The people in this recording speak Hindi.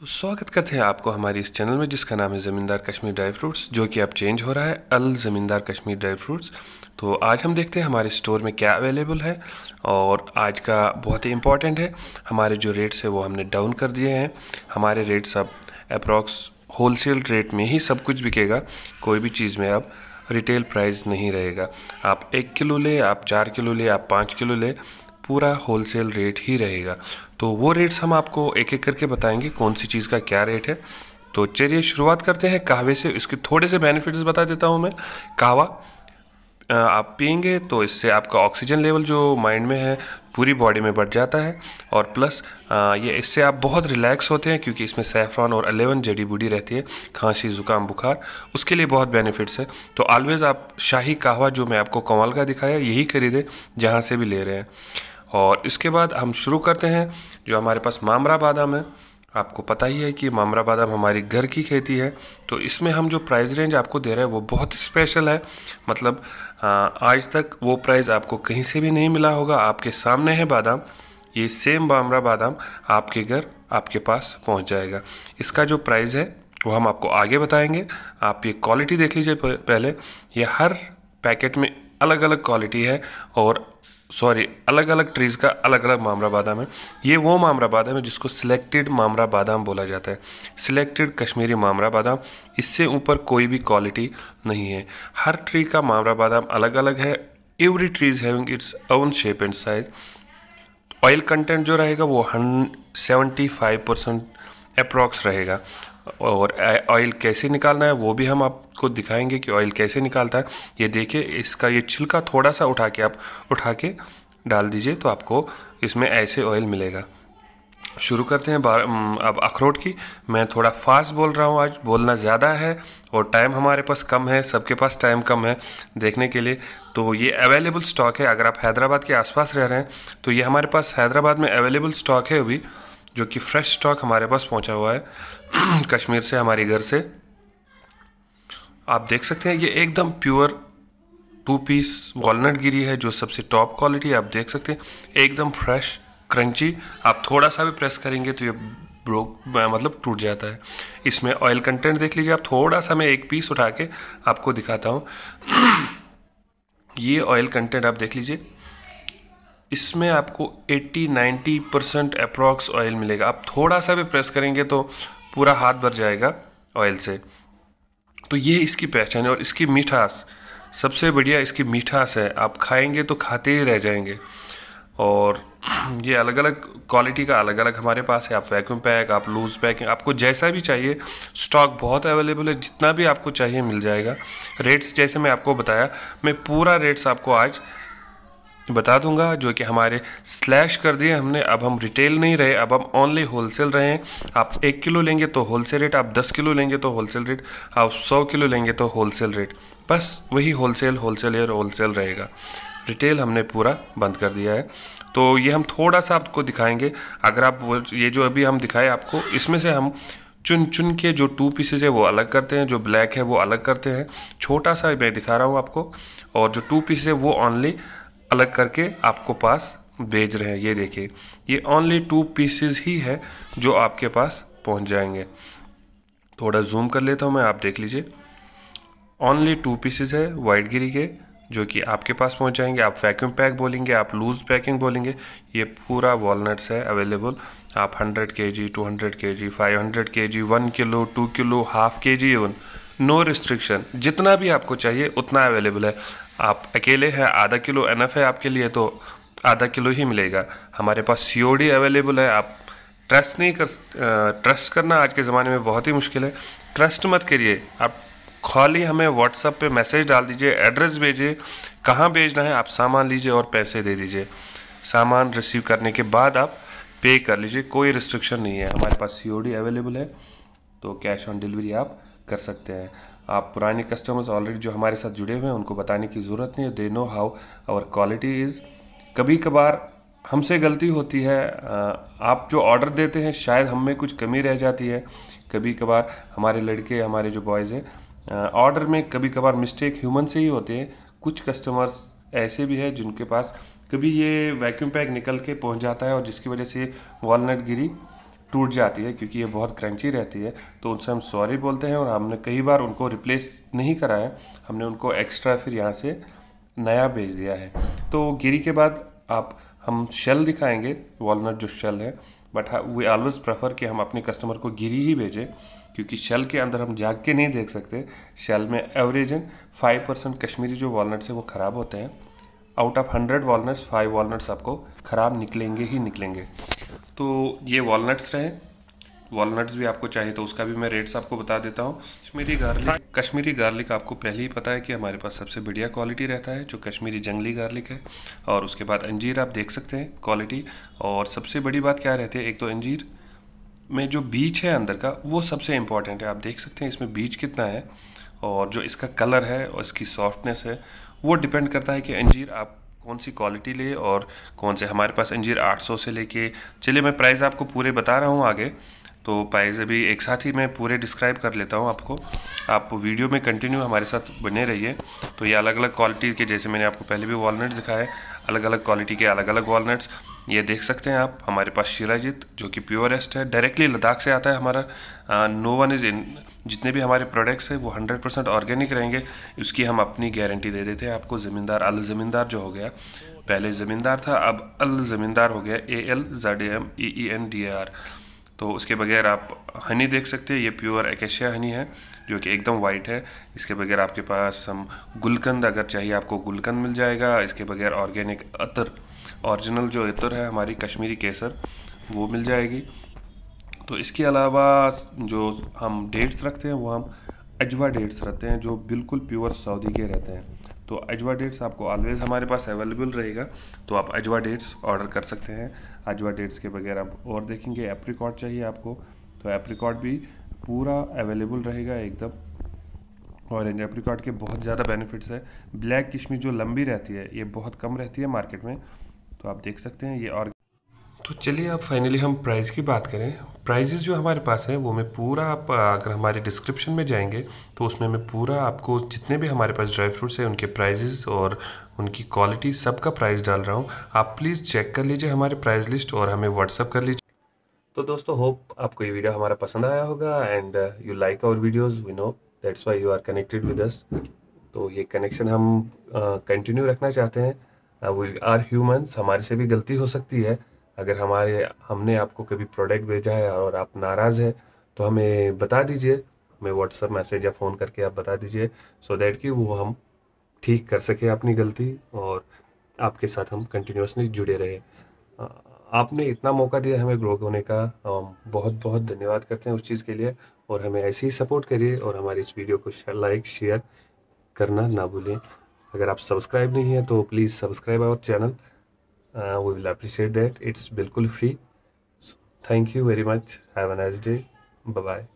तो स्वागत करते हैं आपको हमारे इस चैनल में जिसका नाम है ज़मींदार कश्मीर ड्राई फ्रूट्स जो कि अब चेंज हो रहा है अल ज़मींदार कश्मीर ड्राई फ्रूट्स तो आज हम देखते हैं हमारे स्टोर में क्या अवेलेबल है और आज का बहुत ही इम्पॉर्टेंट है हमारे जो रेट्स है वो हमने डाउन कर दिए हैं हमारे रेट्स अब अप्रॉक्स होलसेल रेट में ही सब कुछ बिकेगा कोई भी चीज़ में अब रिटेल प्राइस नहीं रहेगा आप एक किलो ले आप चार किलो ले आप पाँच किलो ले पूरा होलसेल रेट ही रहेगा तो वो रेट्स हम आपको एक एक करके बताएंगे कौन सी चीज़ का क्या रेट है तो चलिए शुरुआत करते हैं कहवे से इसके थोड़े से बेनिफिट्स बता देता हूँ मैं कहवा आप पियेंगे तो इससे आपका ऑक्सीजन लेवल जो माइंड में है पूरी बॉडी में बढ़ जाता है और प्लस ये इससे आप बहुत रिलैक्स होते हैं क्योंकि इसमें सेफ्रॉन और अलेवन जड़ी बूटी रहती है खांसी ज़ुकाम बुखार उसके लिए बहुत बेनिफिट्स है तो ऑलवेज़ आप शाही कहवा जो मैं आपको कमाल का दिखाया यही खरीदें जहाँ से भी ले रहे हैं और इसके बाद हम शुरू करते हैं जो हमारे पास मामरा बादाम है आपको पता ही है कि मामरा बादाम हमारी घर की खेती है तो इसमें हम जो प्राइस रेंज आपको दे रहे हैं वो बहुत स्पेशल है मतलब आज तक वो प्राइस आपको कहीं से भी नहीं मिला होगा आपके सामने है बादाम ये सेम मामरा बादाम आपके घर आपके पास पहुंच जाएगा इसका जो प्राइस है वो हम आपको आगे बताएंगे आप ये क्वालिटी देख लीजिए पहले ये हर पैकेट में अलग अलग क्वालिटी है और सॉरी अलग अलग ट्रीज़ का अलग अलग मामरा बादाम है ये वो मामरा बादाम है जिसको सिलेक्टेड मामरा बादाम बोला जाता है सिलेक्टेड कश्मीरी मामरा बादाम इससे ऊपर कोई भी क्वालिटी नहीं है हर ट्री का मामरा बादाम अलग अलग है every tree is having its own shape and size oil content जो रहेगा वो हन सेवेंटी फाइव परसेंट अप्रॉक्स रहेगा और ऑयल कैसे निकालना है वो भी हम आपको दिखाएंगे कि ऑयल कैसे निकालता है ये देखिए इसका ये छिलका थोड़ा सा उठा के आप उठा के डाल दीजिए तो आपको इसमें ऐसे ऑयल मिलेगा शुरू करते हैं अब अखरोट की मैं थोड़ा फास्ट बोल रहा हूँ आज बोलना ज़्यादा है और टाइम हमारे पास कम है सबके पास टाइम कम है देखने के लिए तो ये अवेलेबल स्टॉक है अगर आप हैदराबाद के आसपास रह रहे हैं तो ये हमारे पास हैदराबाद में अवेलेबल स्टॉक है अभी जो कि फ्रेश स्टॉक हमारे पास पहुंचा हुआ है कश्मीर से हमारे घर से आप देख सकते हैं ये एकदम प्योर टू पीस वॉलनट गिरी है जो सबसे टॉप क्वालिटी आप देख सकते हैं एकदम फ्रेश क्रंची आप थोड़ा सा भी प्रेस करेंगे तो ये ब्रोक मतलब टूट जाता है इसमें ऑयल कंटेंट देख लीजिए आप थोड़ा सा मैं एक पीस उठा के आपको दिखाता हूँ ये ऑयल कंटेंट आप देख लीजिए इसमें आपको 80-90 परसेंट अप्रॉक्स ऑयल मिलेगा आप थोड़ा सा भी प्रेस करेंगे तो पूरा हाथ भर जाएगा ऑयल से तो ये इसकी पहचान है और इसकी मिठास सबसे बढ़िया इसकी मिठास है आप खाएंगे तो खाते ही रह जाएंगे और ये अलग अलग क्वालिटी का अलग अलग हमारे पास है आप वैक्यूम पैक आप लूज़ पैक आपको जैसा भी चाहिए स्टॉक बहुत अवेलेबल है जितना भी आपको चाहिए मिल जाएगा रेट्स जैसे मैं आपको बताया मैं पूरा रेट्स आपको आज बता दूंगा जो कि हमारे स्लैश कर दिए हमने अब हम रिटेल नहीं रहे अब हम ओनली होलसेल रहे हैं आप एक किलो लेंगे तो होलसेल रेट आप दस किलो लेंगे तो होलसेल रेट आप सौ किलो लेंगे तो होलसेल रेट बस वही होलसेल होलसेल या होलसेल रहेगा रिटेल हमने पूरा बंद कर दिया है तो ये हम थोड़ा सा आपको दिखाएंगे अगर आप ये जो अभी हम दिखाए आपको इसमें से हम चुन चुन के जो टू पीसेज है वो अलग करते हैं जो ब्लैक है वो अलग करते हैं छोटा सा मैं दिखा रहा हूँ आपको और जो टू पीसेज है वो ऑनली अलग करके आपको पास भेज रहे हैं ये देखिए ये ओनली टू पीसेस ही है जो आपके पास पहुंच जाएंगे थोड़ा जूम कर लेता हूँ मैं आप देख लीजिए ओनली टू पीसेज है वाइट गिरी के जो कि आपके पास पहुंच जाएंगे आप वैक्यूम पैक बोलेंगे आप लूज़ पैकिंग बोलेंगे ये पूरा वॉलनट्स है अवेलेबल आप 100 के जी टू हंड्रेड के जी फाइव हंड्रेड के जी one kilo two kilo half के जी इवन नो रिस्ट्रिक्शन जितना भी आपको चाहिए उतना अवेलेबल है आप अकेले हैं आधा किलो एन है आपके लिए तो आधा किलो ही मिलेगा हमारे पास सी अवेलेबल है आप ट्रस्ट नहीं कर ट्रस्ट करना आज के ज़माने में बहुत ही मुश्किल है ट्रस्ट मत करिए आप खाली हमें व्हाट्सअप पे मैसेज डाल दीजिए एड्रेस भेजिए कहाँ भेजना है आप सामान लीजिए और पैसे दे दीजिए सामान रिसीव करने के बाद आप पे कर लीजिए कोई रिस्ट्रिक्शन नहीं है हमारे पास सी अवेलेबल है तो कैश ऑन डिलीवरी आप कर सकते हैं आप पुराने कस्टमर्स ऑलरेडी जो हमारे साथ जुड़े हुए हैं उनको बताने की ज़रूरत नहीं है they know how our quality is कभी कभार हमसे गलती होती है आप जो ऑर्डर देते हैं शायद हम में कुछ कमी रह जाती है कभी कभार हमारे लड़के हमारे जो बॉयज़ हैं ऑर्डर में कभी कभार मिस्टेक ह्यूमन से ही होते हैं कुछ कस्टमर्स ऐसे भी हैं जिनके पास कभी ये वैक्यूम पैक निकल के पहुंच जाता है और जिसकी वजह से वॉलनट गिरी टूट जाती है क्योंकि ये बहुत क्रंची रहती है तो उनसे हम सॉरी बोलते हैं और हमने कई बार उनको रिप्लेस नहीं कराया हमने उनको एक्स्ट्रा फिर यहाँ से नया भेज दिया है तो गिरी के बाद आप हम शेल दिखाएंगे वॉलनट जो शेल है बट वी ऑलवेज प्रेफर कि हम अपने कस्टमर को गिरी ही भेजें क्योंकि शेल के अंदर हम जाग के नहीं देख सकते शेल में एवरेजन फाइव परसेंट कश्मीरी जो वॉलनट्स हैं वो ख़राब होते हैं out of hundred walnuts five walnuts आपको ख़राब निकलेंगे ही निकलेंगे तो ये वॉलनट्स रहे वॉलनट्स भी आपको चाहिए तो उसका भी मैं रेट्स आपको बता देता हूँ कश्मीरी गार्लिक कश्मीरी गार्लिक आपको पहले ही पता है कि हमारे पास सबसे बढ़िया क्वालिटी रहता है जो कश्मीरी जंगली गार्लिक है और उसके बाद अंजीर आप देख सकते हैं क्वालिटी और सबसे बड़ी बात क्या रहती है एक तो अंजीर में जो बीज है अंदर का वो सबसे इम्पॉर्टेंट है आप देख सकते हैं इसमें बीज कितना है और जो इसका कलर है और इसकी सॉफ्टनेस है वो डिपेंड करता है कि अंजीर आप कौन सी क्वालिटी ले और कौन से हमारे पास अंजीर 800 से लेके चलिए मैं प्राइस आपको पूरे बता रहा हूँ आगे तो प्राइस अभी एक साथ ही मैं पूरे डिस्क्राइब कर लेता हूँ आपको आप वीडियो में कंटिन्यू हमारे साथ बने रहिए तो ये अलग अलग क्वालिटी के जैसे मैंने आपको पहले भी वॉलनट्स दिखाए अलग अलग क्वालिटी के अलग अलग वॉलनट्स ये देख सकते हैं आप हमारे पास शिराजीत जो कि प्योरेस्ट है डायरेक्टली लद्दाख से आता है हमारा नो वन इज़ इन जितने भी हमारे प्रोडक्ट्स हैं वो हंड्रेड परसेंट ऑर्गेनिक रहेंगे उसकी हम अपनी गारंटी दे देते हैं आपको ज़मींदार अल ज़मींदार जो हो गया पहले ज़मींदार था अब अल ज़मींदार हो गया A L Z M E E N D R तो उसके बगैर आप हनी देख सकते हैं ये प्योर एकेशिया हनी है जो कि एकदम वाइट है इसके बगैर आपके पास हम गुलकंद अगर चाहिए आपको गुलकंद मिल जाएगा इसके बगैर ऑर्गेनिक अतर औरिजिनल जो इतर है हमारी कश्मीरी केसर वो मिल जाएगी तो इसके अलावा जो हम डेट्स रखते हैं वो हम अजवा डेट्स रखते हैं जो बिल्कुल प्योर सऊदी के रहते हैं तो अजवा डेट्स आपको ऑलवेज़ हमारे पास अवेलेबल रहेगा तो आप अजवा डेट्स ऑर्डर कर सकते हैं अजवा डेट्स के बगैर आप और देखेंगे एप्रिकॉट चाहिए आपको तो एप्रिकॉट भी पूरा अवेलेबल रहेगा एकदम ऑरेंज एप्रिकॉट के बहुत ज़्यादा बेनिफिट्स है ब्लैक किशमिश जो लंबी रहती है ये बहुत कम रहती है मार्केट में तो आप देख सकते हैं ये और तो चलिए अब फाइनली हम प्राइस की बात करें प्राइजेस जो हमारे पास हैं वो मैं पूरा आप अगर हमारे डिस्क्रिप्शन में जाएंगे तो उसमें मैं पूरा आपको जितने भी हमारे पास ड्राई फ्रूट्स हैं उनके प्राइजेज़ और उनकी क्वालिटी सब का प्राइस डाल रहा हूँ आप प्लीज़ चेक कर लीजिए हमारे प्राइस लिस्ट और हमें व्हाट्सअप कर लीजिए तो दोस्तों होप आपको ये वीडियो हमारा पसंद आया होगा and you like our videos we know that's why you are connected with us तो ये कनेक्शन हम कंटिन्यू uh, रखना चाहते हैं वी आर ह्यूमंस हमारे से भी गलती हो सकती है अगर हमारे हमने आपको कभी प्रोडक्ट भेजा है और आप नाराज़ हैं तो हमें बता दीजिए हमें व्हाट्सअप मैसेज या फ़ोन करके आप बता दीजिए सो दैट कि वो हम ठीक कर सकें अपनी गलती और आपके साथ हम कंटिन्यूसली जुड़े रहे uh, आपने इतना मौका दिया हमें ग्रो होने का um, बहुत बहुत धन्यवाद करते हैं उस चीज़ के लिए और हमें ऐसे ही सपोर्ट करिए और हमारी इस वीडियो को लाइक शेयर करना ना भूलें अगर आप सब्सक्राइब नहीं हैं तो please subscribe our channel we will appreciate that it's बिल्कुल free thank you very much have a nice day bye